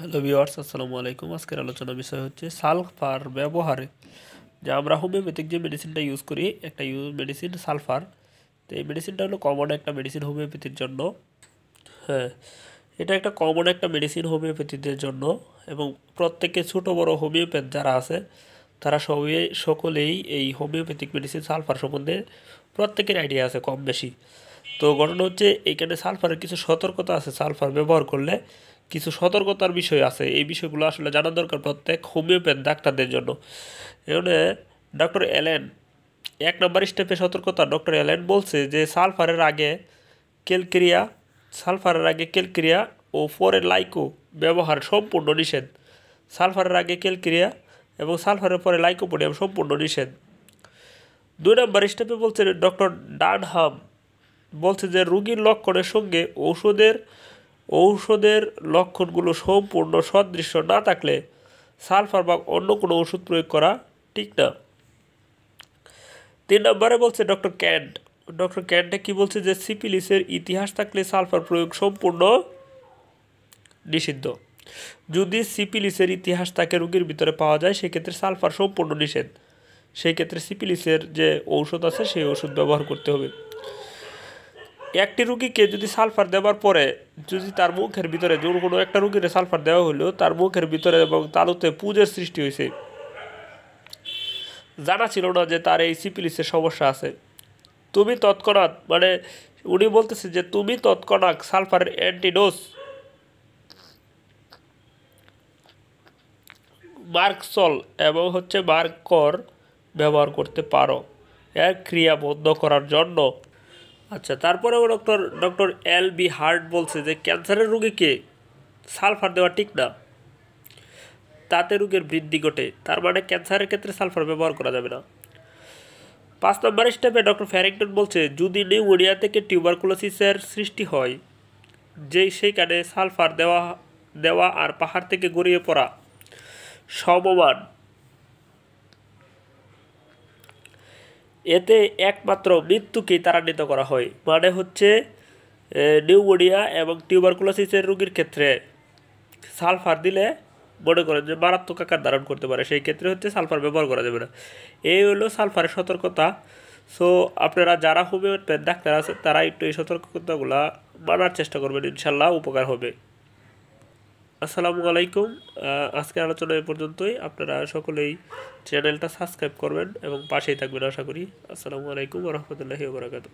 hello বিওয়ার্স আসসালামু আলাইকুম আজকের আলোচনা বিষয় হচ্ছে সালফার ব্যবহারে যে আমরা হোমিওপ্যাথিক যে মেডিসিনটা ইউজ করি একটা ইউজ মেডিসিন সালফার তো এই মেডিসিনটা হলো কমন একটা মেডিসিন হোমিওপ্যাথির জন্য হ্যাঁ এটা একটা কমন একটা মেডিসিন হোমিওপ্যাথিদের জন্য এবং প্রত্যেকে ছোটো বড় হোমিওপ্যাথ যারা আছে তারা সবই সকলেই এই হোমিওপ্যাথিক মেডিসিন সালফার সম্বন্ধে প্রত্যেকের আইডিয়া আছে কম বেশি তো ঘটনা হচ্ছে এইখানে সালফারের কিছু সতর্কতা আছে সালফার ব্যবহার করলে কিছু সতর্কতার বিষয় আছে এই বিষয়গুলো আসলে জানা দরকার প্রত্যেক হোমিওপ্যাথ ডাক্তারদের জন্য এখানে ডক্টর অ্যালেন এক নম্বর স্টেপে সতর্কতা ডক্টর অ্যালেন বলছে যে সালফারের আগে কেলক্রিয়া সালফারের আগে কেলক্রিয়া ও পরে লাইকো ব্যবহার সম্পূর্ণ নিষেধ সালফারের আগে কেলক্রিয়া এবং সালফারের পরে লাইকোপোডিয়াম সম্পূর্ণ নিষেধ দুই নম্বর স্টেপে বলছে ডক্টর ডানহাম বলছে যে রুগীর লক্ষণের সঙ্গে ওষুধের ঔষধের লক্ষণগুলো সম্পূর্ণ সদৃশ্য না থাকলে সালফার বা অন্য কোনো ওষুধ প্রয়োগ করা ঠিক না তিন নম্বরে বলছে ডক্টর ক্যান্ট ডক্টর ক্যান্টে কি বলছে যে সিপিলিসের ইতিহাস থাকলে সালফার প্রয়োগ সম্পূর্ণ নিষিদ্ধ যদি সিপিলিসের ইতিহাস তাকে রোগীর ভিতরে পাওয়া যায় সেক্ষেত্রে সালফার সম্পূর্ণ নিষেধ সেই ক্ষেত্রে সিপিলিসের যে ঔষধ আছে সেই ওষুধ ব্যবহার করতে হবে একটি রুগীকে যদি সালফার দেওয়ার পরে যদি তার মুখের ভিতরে যখন কোনো একটা রুগীর সালফার দেওয়া হলো তার মুখের ভিতরে এবং তালুতে পুজের সৃষ্টি হয়েছে জানা ছিল না যে তার এই সিপিলিসের সমস্যা আছে তুমি তৎক্ষণাৎ মানে উনি বলতেছে যে তুমি তৎক্ষণাৎ সালফারের অ্যান্টিডোস মার্কসল এবং হচ্ছে মার্কর ব্যবহার করতে পারো এর ক্রিয়া বন্ধ করার জন্য আচ্ছা তারপরেও doctor doctor L B Hart বলছে যে ক্যান্সারের রোগীকে সালফার দেওয়া ঠিক না তাতে রোগের বৃদ্ধি ঘটে তার মানে ক্যান্সারের ক্ষেত্রে সালফার ব্যবহার করা যাবে না পাঁচ নম্বর স্টেপে ডক্টর ফ্যারিংটন বলছে যদি নিউমোনিয়া থেকে টিউবারকুলোসিসের সৃষ্টি হয় যেই সেইখানে সালফার দেওয়া দেওয়া আর পাহাড় থেকে গড়িয়ে পড়া সমমান এতে একমাত্র মৃত্যুকেই তারান্বিত করা হয় মানে হচ্ছে নিউমোনিয়া এবং টিউবারকুলোসিসের রোগীর ক্ষেত্রে সালফার দিলে মনে করেন যে মারাত্মক আকার ধারণ করতে পারে সেই ক্ষেত্রে হচ্ছে সালফার ব্যবহার করা যাবে না এই হলো সালফারের সতর্কতা সো আপনারা যারা হোমিওপ্যাথ ডাক্তার আছে তারা একটু এই সতর্কতাগুলো মানার চেষ্টা করবেন ইনশাল্লাহ উপকার হবে আসসালামু আলাইকুম আজকে আলোচনা এ পর্যন্তই আপনারা সকলেই চ্যানেলটা সাবস্ক্রাইব করবেন এবং পাশেই থাকবেন আশা করি আসসালামু আলাইকুম রহমতুল্লাহি বারাকাতু